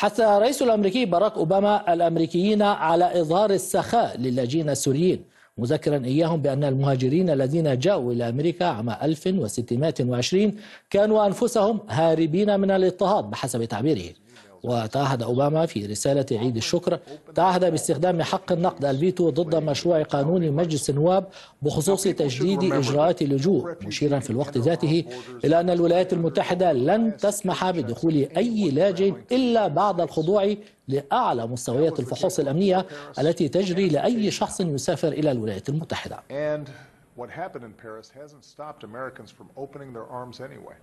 حث الرئيس الامريكي باراك اوباما الامريكيين على اظهار السخاء للاجئين السوريين مذكرا اياهم بان المهاجرين الذين جاءوا الى امريكا عام 1620 كانوا انفسهم هاربين من الاضطهاد بحسب تعبيره وتعهد أوباما في رسالة عيد الشكر تعهد باستخدام حق النقد الفيتو ضد مشروع قانون مجلس النواب بخصوص تجديد إجراءات اللجوء مشيرا في الوقت ذاته إلى أن الولايات المتحدة لن تسمح بدخول أي لاجئ إلا بعد الخضوع لأعلى مستويات الفحوص الأمنية التي تجري لأي شخص يسافر إلى الولايات المتحدة. what happened in Paris hasn't stopped Americans from opening their arms anyway.